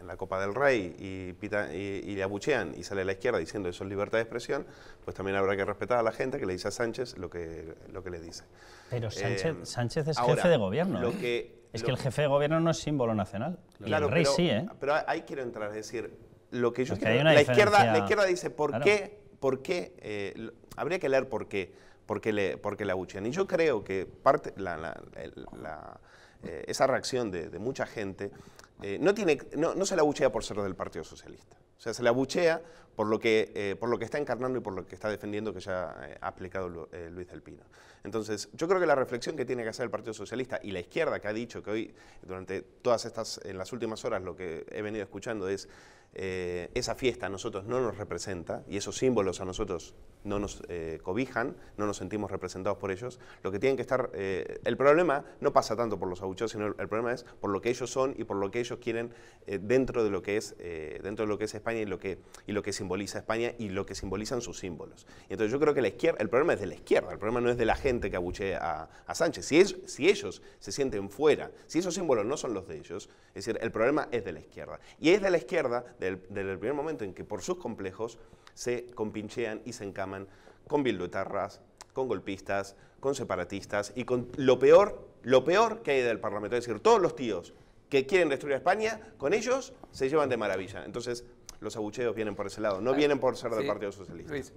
en la Copa del Rey y, y, le abuchean y sale a la izquierda diciendo eso es libertad de expresión, pues también habrá que respetar a la gente que le dice a Sánchez lo que, lo que le dice. Pero Sánchez, eh, es jefe de gobierno. ¿eh? es que el jefe de gobierno no es símbolo nacional. Claro, el rey sí, ¿eh? Pero ahí quiero entrar, es decir, lo que yo la izquierda, la izquierda dice por qué, por qué eh, habría que leer por qué, qué le, porque la abuchean. Y yo creo que parte esa reacción de, de, mucha gente eh, no, tiene, no, no, se la buchea por ser del Partido Socialista. O sea, se le abuchea por lo que, eh, por lo que está encarnando y por lo que está defendiendo que ya eh, ha aplicado eh, Luis del Pino. Entonces, yo creo que la reflexión que tiene que hacer el Partido Socialista y la izquierda que ha dicho que hoy, durante todas estas, en las últimas horas, lo que he venido escuchando es esa fiesta a nosotros no nos representa y esos símbolos a nosotros no nos cobijan, no nos sentimos representados por ellos, lo que tienen que estar... el problema no pasa tanto por los abucheos, sino el, problema es por lo que ellos son y por lo que ellos quieren dentro de lo que es dentro de lo que es y lo que, y lo que simboliza España y lo que simbolizan sus símbolos. Y entonces yo creo que la izquierda, el problema es de la izquierda, el problema no es de la gente que abuchea a, a Sánchez. Si, si ellos se sienten fuera, si esos símbolos no son los de ellos, es decir, el problema es de la izquierda. Y es de la izquierda del, desde el primer momento en que por sus complejos se compinchean y se encaman con bildutarras, con golpistas, con separatistas y con lo peor, lo peor que hay del Parlamento. Es decir, todos los tíos que quieren destruir a España, con ellos se llevan de maravilla. Entonces, los abucheos vienen por ese lado, no vienen por ser del Partido Socialista.